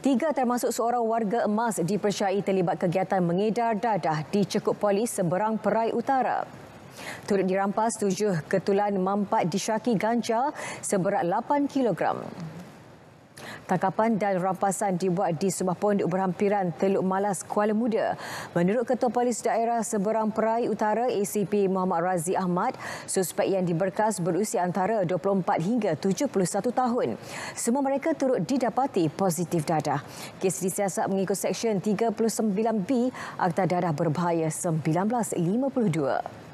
Tiga termasuk seorang warga emas dipercayai terlibat kegiatan mengedar dadah di cekup polis seberang Perai Utara. Turut dirampas tujuh ketulan mampat disyaki ganja seberat 8 kilogram. Tangkapan dan rampasan dibuat di sebuah pondok berhampiran Teluk Malas, Kuala Muda. Menurut Ketua Polis Daerah Seberang Perai Utara, ACP Muhammad Razi Ahmad, suspek yang diberkas berusia antara 24 hingga 71 tahun. Semua mereka turut didapati positif dadah. Kes disiasat mengikut Seksyen 39B Akta Dadah Berbahaya 1952.